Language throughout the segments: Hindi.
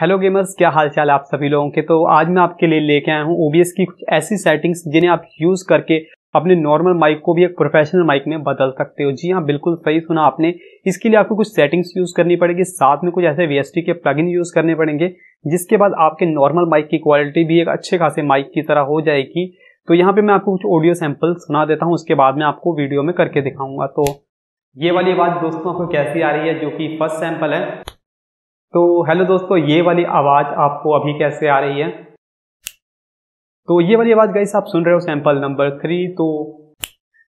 हेलो गेमर्स क्या हाल चाल आप सभी लोगों के तो आज मैं आपके लिए लेके आया हूँ ओबीएस की कुछ ऐसी सेटिंग्स जिन्हें आप यूज करके अपने नॉर्मल माइक को भी एक प्रोफेशनल माइक में बदल सकते हो जी हाँ बिल्कुल सही सुना आपने इसके लिए आपको कुछ सेटिंग्स यूज करनी पड़ेगी साथ में कुछ ऐसे वी के प्लगइन यूज करने पड़ेंगे जिसके बाद आपके नॉर्मल माइक की क्वालिटी भी एक अच्छे खासे माइक की तरह हो जाएगी तो यहाँ पे मैं आपको कुछ ऑडियो सैंपल सुना देता हूँ उसके बाद में आपको वीडियो में करके दिखाऊंगा तो ये वाली बात दोस्तों आपको कैसी आ रही है जो कि फर्स्ट सैंपल है तो हेलो दोस्तों ये वाली आवाज़ आपको अभी कैसे आ रही है तो ये वाली आवाज़ गाइस आप सुन रहे हो सैंपल नंबर थ्री तो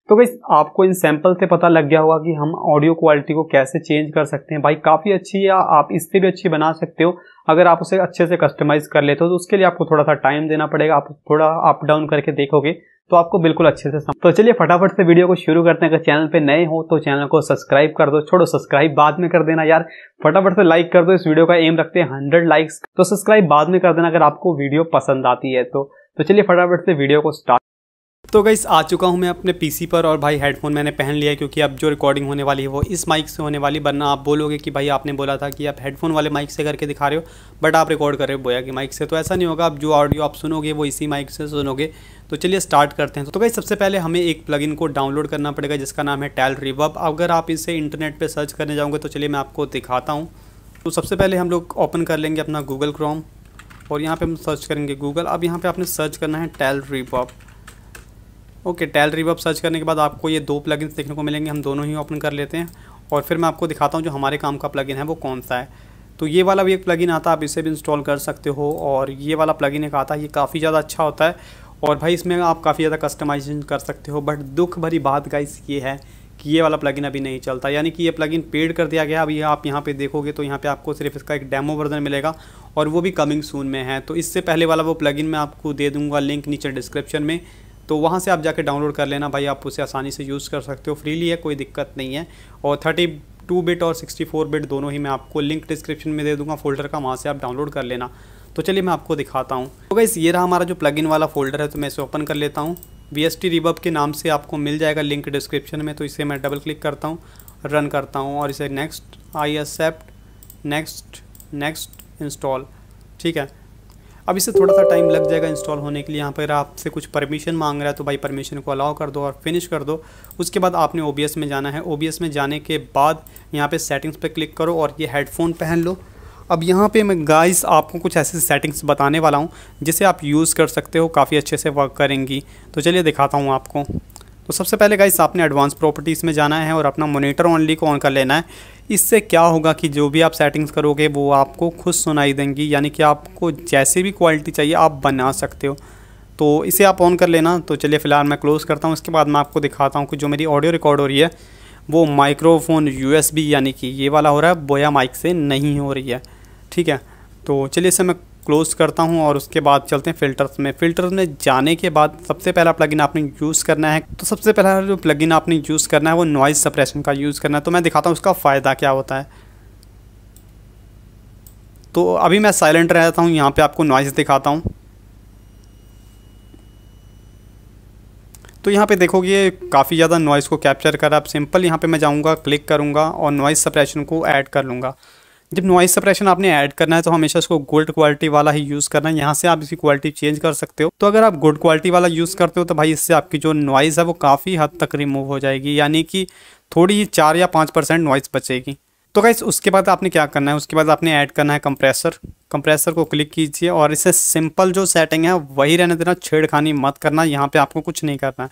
तो भाई आपको इन सैंपल से पता लग गया होगा कि हम ऑडियो क्वालिटी को कैसे चेंज कर सकते हैं भाई काफ़ी अच्छी है आप इससे भी अच्छी बना सकते हो अगर आप उसे अच्छे से कस्टमाइज़ कर लेते हो तो उसके लिए आपको थोड़ा सा टाइम देना पड़ेगा आप थोड़ा अप डाउन करके देखोगे तो आपको बिल्कुल अच्छे से समझ तो चलिए फटाफट से वीडियो को शुरू करते हैं अगर चैनल पे नए हो तो चैनल को सब्सक्राइब कर दो छोड़ो सब्सक्राइब बाद में कर देना यार फटाफट से लाइक कर दो इस वीडियो का एम रखते हैं हंड्रेड लाइक्स तो सब्सक्राइब बाद में कर देना अगर आपको वीडियो पसंद आती है तो, तो चलिए फटाफट से वीडियो को स्टार्ट तो गई आ चुका हूँ मैं अपने पीसी पर और भाई हेडफोन मैंने पहन लिया क्योंकि अब जो रिकॉर्डिंग होने वाली है वो इस माइक से होने वाली वरना आप बोलोगे कि भाई आपने बोला था कि आप हेडफोन वाले माइक से करके दिखा रहे हो बट आप रिकॉर्ड कर रहे हो बोया कि माइक से तो ऐसा नहीं होगा आप जो ऑडियो आप सुनोगे वो इसी माइक से सुनोगे तो चलिए स्टार्ट करते हैं तो भाई सबसे पहले हमें एक प्लगइन को डाउनलोड करना पड़ेगा जिसका नाम है टैल रिवब अगर आप इसे इंटरनेट पर सर्च करने जाओगे तो चलिए मैं आपको दिखाता हूँ तो सबसे पहले हम लोग ओपन कर लेंगे अपना गूगल क्रोम और यहाँ पर हम सर्च करेंगे गूगल अब यहाँ पर आपने सर्च करना है TAL reverb okay TAL reverb search करने के बाद आपको ये दो प्लगइन देखने को मिलेंगे हम दोनों ही ओपन कर लेते हैं और फिर मैं आपको दिखाता हूँ जो हमारे काम का प्लगइन है वो कौन सा है तो ये वाला भी एक प्लगइन आता है आप इसे भी इंस्टॉल कर सकते हो और ये वाला प्लगइन एक आता है ये काफ़ी ज़्यादा अच्छा होता है और भाई इसमें आप काफ़ी ज़्यादा कस्टमाइजेशन कर सकते हो बट दुख भरी बात इस ये है कि ये वाला प्लगइन अभी नहीं चलता यानी कि ये प्लगइन पेड कर दिया गया अभी आप यहाँ पे देखोगे तो यहाँ पे आपको सिर्फ इसका एक डेमो वर्जन मिलेगा और वो भी कमिंग सून में है तो इससे पहले वाला वो प्लगइन मैं आपको दे दूँगा लिंक नीचे डिस्क्रिप्शन में तो वहाँ से आप जाके डाउनलोड कर लेना भाई आप उसे आसानी से यूज़ कर सकते हो फ्रीली है कोई दिक्कत नहीं है और थर्टी टू बिट और सिक्सटी फोर बिट दोनों ही मैं आपको लिंक डिस्क्रिप्शन में दे दूँगा फोल्डर का वहाँ से आप डाउनलोड कर लेना तो चलिए मैं आपको दिखाता हूँ तो गाइस ये रहा हमारा जो प्लगइन वाला फोल्डर है तो मैं इसे ओपन कर लेता हूँ वी एस के नाम से आपको मिल जाएगा लिंक डिस्क्रिप्शन में तो इसे मैं डबल क्लिक करता हूँ रन करता हूँ और इसे next I accept next next install ठीक है अब इसे थोड़ा सा टाइम लग जाएगा इंस्टॉल होने के लिए यहाँ पर आपसे कुछ परमिशन मांग रहा है तो भाई परमिशन को अलाउ कर दो और फिनिश कर दो उसके बाद आपने ओ में जाना है ओ में जाने के बाद यहाँ पर सेटिंग्स पर क्लिक करो और ये हेडफोन पहन लो अब यहाँ पे मैं गाइस आपको कुछ ऐसे सेटिंग्स बताने वाला हूँ जिसे आप यूज़ कर सकते हो काफ़ी अच्छे से वर्क करेंगी तो चलिए दिखाता हूँ आपको तो सबसे पहले गाइस आपने एडवांस प्रॉपर्टीज़ में जाना है और अपना मोनीटर ऑनली को ऑन कर लेना है इससे क्या होगा कि जो भी आप सेटिंग्स करोगे वो आपको खुद सुनाई देंगी यानी कि आपको जैसी भी क्वालिटी चाहिए आप बना सकते हो तो इसे आप ऑन कर लेना तो चलिए फ़िलहाल मैं क्लोज़ करता हूँ इसके बाद मैं आपको दिखाता हूँ कि जो मेरी ऑडियो रिकॉर्ड हो रही है वो माइक्रोफोन यू यानी कि ये वाला हो रहा है बोया माइक से नहीं हो रही है ठीक है तो चलिए इसे मैं क्लोज़ करता हूँ और उसके बाद चलते हैं फ़िल्टर्स में फ़िल्टर्स में जाने के बाद सबसे पहला प्लगइन आपने यूज़ करना है तो सबसे पहला जो प्लगइन आपने यूज़ करना है वो नॉइज़ सप्रेशन का यूज़ करना है तो मैं दिखाता हूँ उसका फ़ायदा क्या होता है तो अभी मैं साइलेंट रहता हूँ यहाँ पर आपको नॉइज़ दिखाता हूँ तो यहाँ पे देखोगे काफ़ी ज़्यादा नॉइज़ को कैप्चर है अब सिंपल यहाँ पे मैं जाऊँगा क्लिक करूँगा और नॉइज़ सप्रेशन को ऐड कर लूँगा जब नॉइस सप्रेशन आपने ऐड करना है तो हमेशा इसको गुड क्वालिटी वाला ही यूज़ करना है यहाँ से आप इसकी क्वालिटी चेंज कर सकते हो तो अगर आप गुड क्वालिटी वाला यूज़ करते हो तो भाई इससे आपकी जो नॉइज़ है वो काफ़ी हद तक रिमूव हो जाएगी यानी कि थोड़ी ही चार या पाँच परसेंट नॉइस बचेगी तो गाइस उसके बाद आपने क्या करना है उसके बाद आपने ऐड करना है कंप्रेसर कंप्रेसर को क्लिक कीजिए और इसे सिंपल जो सेटिंग है वही रहने देना छेड़खानी मत करना यहाँ पे आपको कुछ नहीं करना है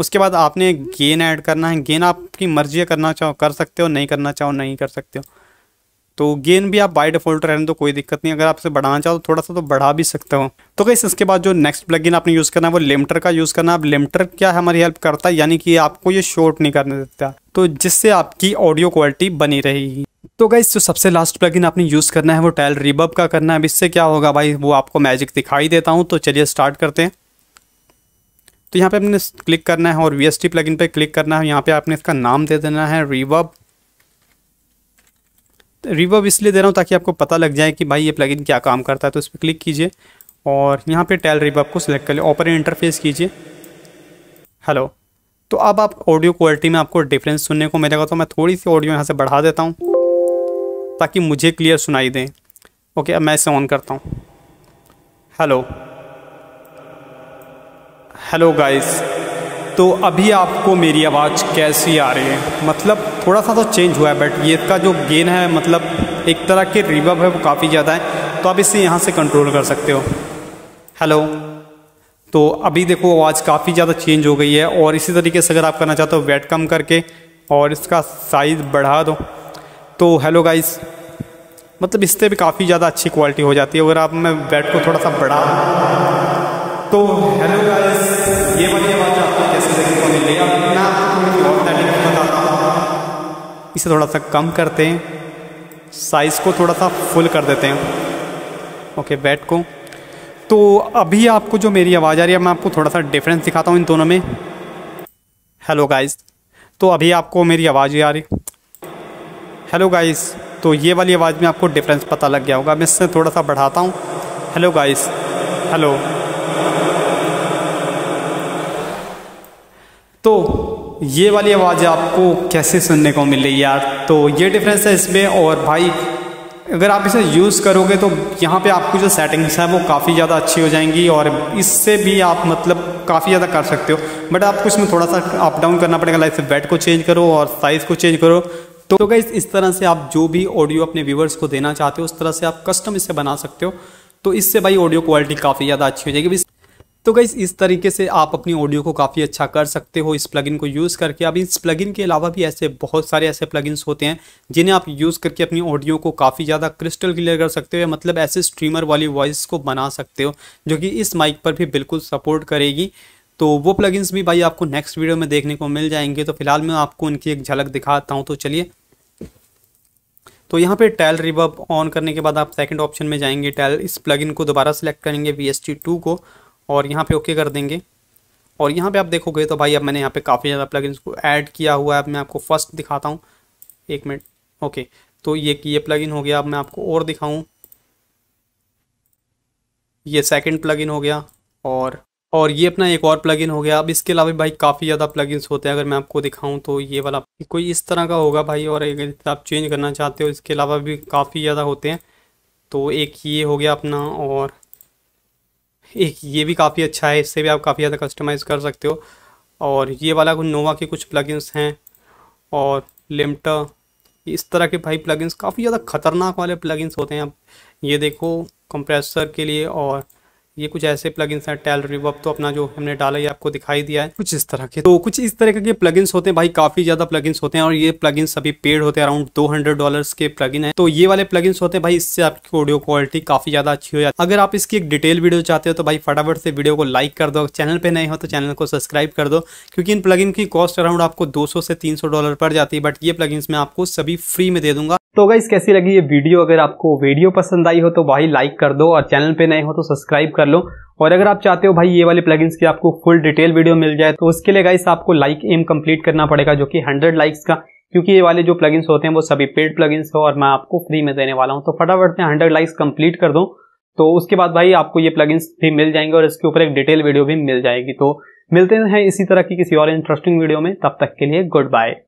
उसके बाद आपने गेन ऐड करना है गेन आपकी मर्जी करना चाहो कर सकते हो नहीं करना चाहो नहीं कर सकते हो तो गेन भी आप बाई डिफॉल्ट रहने तो कोई दिक्कत नहीं अगर आप इसे बढ़ाना चाहो तो थोड़ा सा तो बढ़ा भी सकते हो तो कैसे इसके बाद जो नेक्स्ट प्लगइन आपने यूज़ करना है वो लिमिटर का यूज़ करना है अब लिमिटर क्या हमारी हेल्प करता है यानी कि आपको ये शॉर्ट नहीं करने देता तो जिससे आपकी ऑडियो क्वालिटी बनी रहेगी तो गाइस जो सबसे लास्ट प्लगइन आपने यूज़ करना है वो टाइल रिबब का करना है अब इससे क्या होगा भाई वो आपको मैजिक दिखाई देता हूँ तो चलिए स्टार्ट करते हैं तो यहाँ पे आपने क्लिक करना है और वी एस टी प्लगइन पर क्लिक करना है यहाँ पे आपने इसका नाम दे देना है रिवब रिवर्व इसलिए दे रहा हूँ ताकि आपको पता लग जाए कि भाई ये प्लगइन क्या काम करता है तो इस पर क्लिक कीजिए और यहाँ पे टेल रिवर्व को सिलेक्ट कर लिया ऑपर इंटरफेस कीजिए हेलो तो अब आप ऑडियो क्वालिटी में आपको डिफरेंस सुनने को मिलेगा तो मैं थोड़ी सी ऑडियो यहाँ से बढ़ा देता हूँ ताकि मुझे क्लियर सुनाई दें ओके अब मैं इसे ऑन करता हूँ हेलो हेलो गाइस तो अभी आपको मेरी आवाज़ कैसी आ रही है मतलब थोड़ा सा तो चेंज हुआ है बट ये का जो गेन है मतलब एक तरह के रिवर्ब है वो काफ़ी ज़्यादा है तो आप इसे यहाँ से कंट्रोल कर सकते हो हेलो तो अभी देखो आवाज़ काफ़ी ज़्यादा चेंज हो गई है और इसी तरीके से अगर आप करना चाहते हो वेट कम करके और इसका साइज़ बढ़ा दो तो हेलो गाइस मतलब इससे भी काफ़ी ज़्यादा अच्छी क्वालिटी हो जाती है अगर आप मैं वेट को थोड़ा सा बढ़ा तो हेलो इसे थोड़ा सा कम करते हैं साइज़ को थोड़ा सा फुल कर देते हैं ओके बैट को तो अभी आपको जो मेरी आवाज़ आ रही है मैं आपको थोड़ा सा डिफरेंस दिखाता हूँ इन दोनों में हेलो गाइस तो अभी आपको मेरी आवाज़ आ रही हेलो गाइस तो ये वाली आवाज़ में आपको डिफरेंस पता लग गया होगा मैं इससे थोड़ा सा बढ़ाता हूँ हेलो गाइस हेलो तो ये वाली आवाज़ आपको कैसे सुनने को मिल रही है यार तो ये डिफरेंस है इसमें और भाई अगर आप इसे यूज़ करोगे तो यहाँ पे आपकी जो सेटिंग्स हैं वो काफ़ी ज़्यादा अच्छी हो जाएंगी और इससे भी आप मतलब काफ़ी ज़्यादा कर सकते हो बट आपको इसमें थोड़ा सा अप डाउन करना पड़ेगा लाइक बैट को चेंज करो और साइज़ को चेंज करो तो, तो इस तरह से आप जो भी ऑडियो अपने व्यूवर्स को देना चाहते हो उस तरह से आप कस्टम इससे बना सकते हो तो इससे भाई ऑडियो क्वालिटी काफ़ी ज़्यादा अच्छी हो जाएगी तो गई इस तरीके से आप अपनी ऑडियो को काफ़ी अच्छा कर सकते हो इस प्लगइन को यूज़ करके अब इस प्लगइन के अलावा भी ऐसे बहुत सारे ऐसे प्लगइन्स होते हैं जिन्हें आप यूज़ करके अपनी ऑडियो को काफ़ी ज़्यादा क्रिस्टल क्लियर कर सकते हो या मतलब ऐसे स्ट्रीमर वाली वॉइस को बना सकते हो जो कि इस माइक पर भी बिल्कुल सपोर्ट करेगी तो वो प्लगइन्स भी भाई आपको नेक्स्ट वीडियो में देखने को मिल जाएंगे तो फिलहाल मैं आपको उनकी एक झलक दिखाता हूँ तो चलिए तो यहाँ पे टैल रिवर्ब ऑन करने के बाद आप सेकंड ऑप्शन में जाएंगे टैल इस प्लगइन को दोबारा सेलेक्ट करेंगे वी एस टी टू को और यहाँ पे ओके कर देंगे और यहाँ पे आप देखोगे तो भाई अब मैंने यहाँ पे काफ़ी ज़्यादा प्लगइन्स को ऐड किया हुआ है अब मैं आपको फर्स्ट दिखाता हूँ एक मिनट ओके तो ये ये प्लगइन हो गया अब मैं आपको और दिखाऊँ ये सेकंड प्लगइन हो गया और और ये अपना एक और प्लगइन हो गया अब इसके अलावा भाई काफ़ी ज़्यादा प्लगइन्स होते हैं अगर मैं आपको दिखाऊं तो ये वाला कोई इस तरह का होगा भाई और अगर आप चेंज करना चाहते हो इसके अलावा भी काफ़ी ज़्यादा होते हैं तो एक ये हो गया अपना और एक ये भी काफ़ी अच्छा है इससे भी आप काफ़ी ज़्यादा कस्टमाइज़ कर सकते हो और ये वाला नोवा के कुछ प्लगइन्स हैं और लिमटा इस तरह के भाई प्लगइन्स काफ़ी ज़्यादा खतरनाक वाले प्लगइन्स होते हैं आप ये देखो कंप्रेसर के लिए और ये कुछ ऐसे प्लगइन्स हैं टेल रिवर्ब तो अपना जो हमने डाला ये आपको दिखाई दिया है कुछ इस तरह के तो कुछ इस तरह के प्लगइन्स होते हैं भाई काफी ज्यादा प्लगइन्स होते हैं और ये प्लगइन्स सभी पेड होते हैं अराउंड दो हंड्रेड डॉलर के प्लगइन है तो ये वाले प्लगइन्स होते हैं भाई इससे आपकी ऑडियो क्वालिटी काफी ज्यादा अच्छी हो जाती है अगर आप इसकी एक डिटेल वीडियो चाहते हो तो भाई फटाफट से वीडियो को लाइक कर दो चैनल पर नहीं हो तो चैनल को सब्सक्राइब कर दो क्योंकि इन प्लगिन की कॉस्ट अराउंड आपको दो से तीन डॉलर पड़ जाती है बट ये प्लगइन्स मैं आपको सभी फ्री में दे दूंगा तो गाइस कैसी लगी ये वीडियो अगर आपको वीडियो पसंद आई हो तो भाई लाइक कर दो और चैनल पे नए हो तो सब्सक्राइब कर कर लो और अगर आप चाहते हो भाई ये वाले प्लगइन्स की आपको फुल डिटेल वीडियो मिल जाए तो उसके लिए गाइस आपको लाइक एम कंप्लीट करना पड़ेगा जो कि 100 लाइक्स का क्योंकि ये वाले जो प्लगइन्स होते हैं वो सभी पेड प्लगइन्स हो और मैं आपको फ्री में देने वाला हूँ तो फटाफट से हंड्रेड लाइक्स कंप्लीट कर दूँ तो उसके बाद भाई आपको ये प्लगइन्स भी मिल जाएंगे और इसके ऊपर एक डिटेल वीडियो भी मिल जाएगी तो मिलते हैं इसी तरह की किसी और इंटरेस्टिंग वीडियो में तब तक के लिए गुड बाय